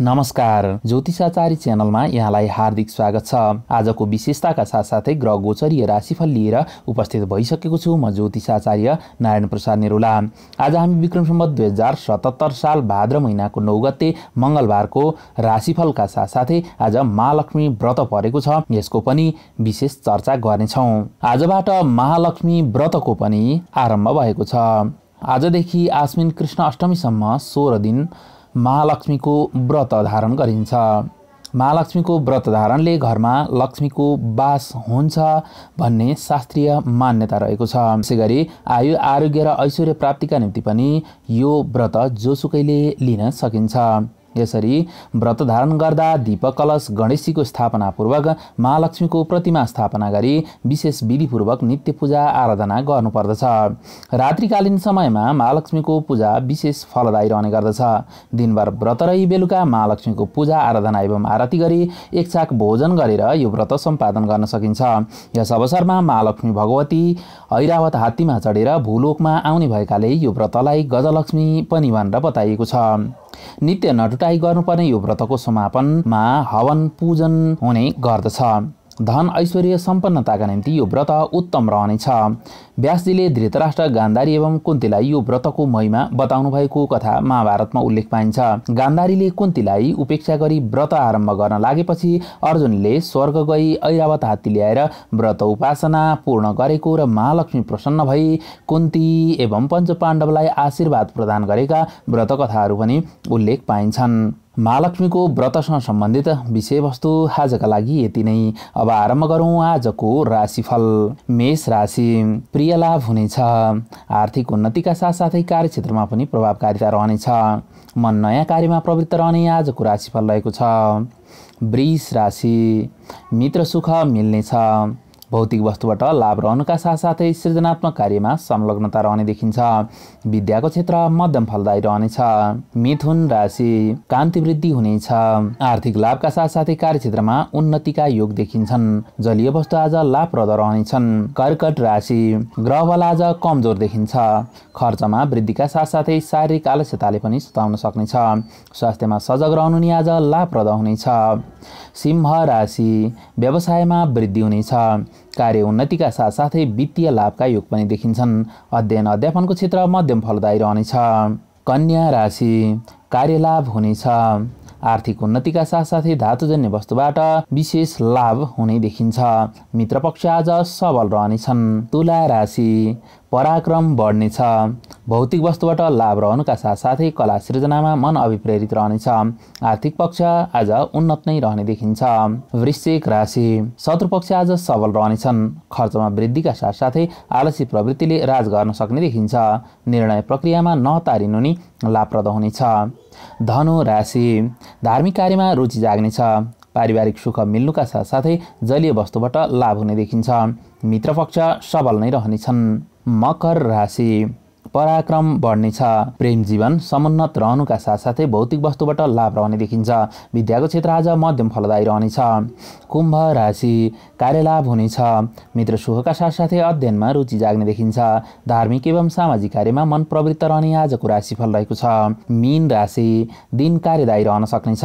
नमस्कार ज्योतिषाचार्य च्यानलमा यहाँलाई हार्दिक स्वागत छ आजको विशेषताका साथसाथै ग्रह गोचरीय राशिफल लिएर उपस्थित भइसकेको छु म ज्योतिषाचार्य नारायण प्रसाद निरुला आज हामी विक्रम सम्बत दुई हजार सतहत्तर साल भाद्र महिनाको नौ गते मङ्गलबारको राशिफलका साथसाथै आज महालक्ष्मी व्रत परेको छ यसको पनि विशेष चर्चा गर्नेछौँ आजबाट महालक्ष्मी व्रतको पनि आरम्भ भएको छ आजदेखि आश्विन कृष्ण अष्टमीसम्म सोह्र दिन महालक्ष्मीको व्रत धारण गरिन्छ महालक्ष्मीको व्रत धारणले घरमा लक्ष्मीको बास हुन्छ भन्ने शास्त्रीय मान्यता रहेको छ त्यसै गरी आयु आरोग्य र ऐश्वर्य प्राप्तिका निम्ति पनि यो व्रत जोसुकैले लिन सकिन्छ यसरी व्रत धारण गर्दा दीप कलश गणेशजीको स्थापनापूर्वक महालक्ष्मीको प्रतिमा स्थापना गरी विशेष विधिपूर्वक नित्य पूजा आराधना गर्नुपर्दछ रात्रिकालीन समयमा महालक्ष्मीको पूजा विशेष फलदायी रहने गर्दछ दिनभर व्रत रही बेलुका महालक्ष्मीको पूजा आराधना एवं आरती गरी एक भोजन गरेर यो व्रत सम्पादन गर्न सकिन्छ यस अवसरमा महालक्ष्मी भगवती ऐरावत हात्तीमा चढेर भूलोकमा आउने भएकाले यो व्रतलाई गजलक्ष्मी पनि भनेर बताइएको छ नित्य नटुटाई गर्नुपर्ने यो व्रतको समापनमा हवन पूजन हुने गर्दछ धन ऐश्वर्य सम्पन्नताका निम्ति यो व्रत उत्तम रहनेछ व्यासजीले धृतराष्ट्र गान्धारी एवं कुन्तीलाई यो व्रतको महिमा बताउनु भएको कथा महाभारतमा उल्लेख पाइन्छ गान्धारीले कुन्तीलाई उपेक्षा गरी व्रत आरम्भ गर्न लागेपछि अर्जुनले स्वर्ग गई ऐरावत हात्ती ल्याएर व्रत उपासना पूर्ण गरेको र महालक्ष्मी प्रसन्न भई कुन्ती एवं पञ्चपाण्डवलाई आशीर्वाद प्रदान गरेका व्रत कथाहरू पनि उल्लेख पाइन्छन् महालक्ष्मीको व्रतसँग सम्बन्धित विषयवस्तु आजका लागि यति नै अब आरम्भ गरौँ आजको राशिफल मेष राशि प्रिय लाभ हुनेछ आर्थिक उन्नतिका साथसाथै कार्यक्षेत्रमा पनि प्रभावकारिता रहनेछ मन नयाँ कार्यमा प्रवृत्त रहने आजको राशिफल रहेको छ वृष राशि मित्र सुख मिल्नेछ भौतिक वस्तुबाट लाभ रहनुका साथसाथै सृजनात्मक कार्यमा संलग्नता रहने देखिन्छ विद्याको क्षेत्र मध्यम फलदायी रहनेछ मिथुन राशि कान्ति वृद्धि हुनेछ आर्थिक लाभका साथसाथै कार्यक्षेत्रमा उन्नतिका योग देखिन्छन् जलीय वस्तु आज लाभप्रद रहनेछन् कर्कट राशि ग्रह बल आज कमजोर देखिन्छ खर्चमा वृद्धिका साथसाथै शारीरिक आलस्यताले पनि सताउन सक्नेछ स्वास्थ्यमा सजग रहनु नि आज लाभप्रद हुनेछ सिंह राशि व्यवसायमा वृद्धि हुनेछ कार्य उन्नतिका साथसाथै वित्तीय लाभका योग पनि देखिन्छन् अध्ययन अध्यापनको क्षेत्र मध्यम फलदायी रहनेछ कन्या राशि कार्यलाभ हुनेछ आर्थिक उन्नतिका साथसाथै धातुजन्य वस्तुबाट विशेष लाभ हुने देखिन्छ मित्रपक्ष आज सबल रहनेछन् तुला राशि पराक्रम बढ्नेछ भौतिक वस्तुबाट लाभ रहनुका साथसाथै कला सृजनामा मन अभिप्रेरित रहनेछ आर्थिक पक्ष आज उन्नत नै रहने देखिन्छ वृश्चिक राशि शत्रु पक्ष आज सबल रहनेछन् खर्चमा वृद्धिका साथसाथै आलसी प्रवृत्तिले राज गर्न सक्ने देखिन्छ निर्णय प्रक्रियामा नतारिनु नि लाभप्रद हुनेछ धनु राशि धार्मिक कार्यमा रुचि जाग्नेछ पारिवारिक सुख मिल्नुका साथसाथै जलीय वस्तुबाट लाभ हुने देखिन्छ मित्रपक्ष सबल नै रहनेछन् मकर राशि पराक्रम बढ्नेछ प्रेम जीवन समुन्नत रहनुका साथसाथै भौतिक वस्तुबाट लाभ रहने देखिन्छ विद्याको क्षेत्र आज मध्यम फलदायी रहनेछ कुम्भ राशि कार्यलाभ हुनेछ मित्र सुखका साथसाथै अध्ययनमा रुचि जाग्ने देखिन्छ धार्मिक एवं सामाजिक कार्यमा मन प्रवृत्त रहने आजको राशिफल रहेको छ मीन राशि दिन कार्यदायी रहन सक्नेछ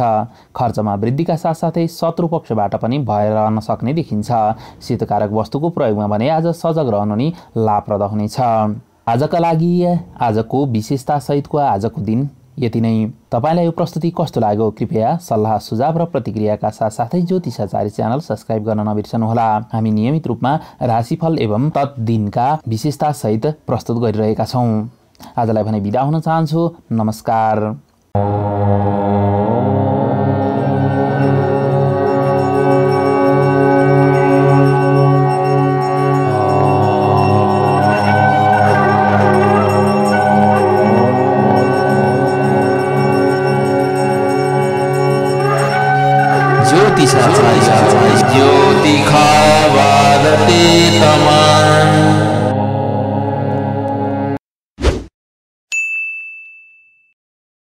खर्चमा वृद्धिका साथसाथै शत्रु पक्षबाट पनि भएर रहन सक्ने देखिन्छ शीतकारक वस्तुको प्रयोगमा भने आज सजग रहनु नै लाभप्रद हुनेछ आजका लागि आजको विशेषतासहितको आजको दिन यति नै तपाईँलाई यो प्रस्तुति कस्तो लाग्यो कृपया सल्लाह सुझाव र प्रतिक्रियाका साथसाथै ज्योतिषाचारी च्यानल सब्सक्राइब गर्न नबिर्सनुहोला हामी नियमित रूपमा राशिफल एवं तत्दिनका विशेषतासहित प्रस्तुत गरिरहेका छौँ आजलाई भने बिदा हुन चाहन्छु नमस्कार सती तमा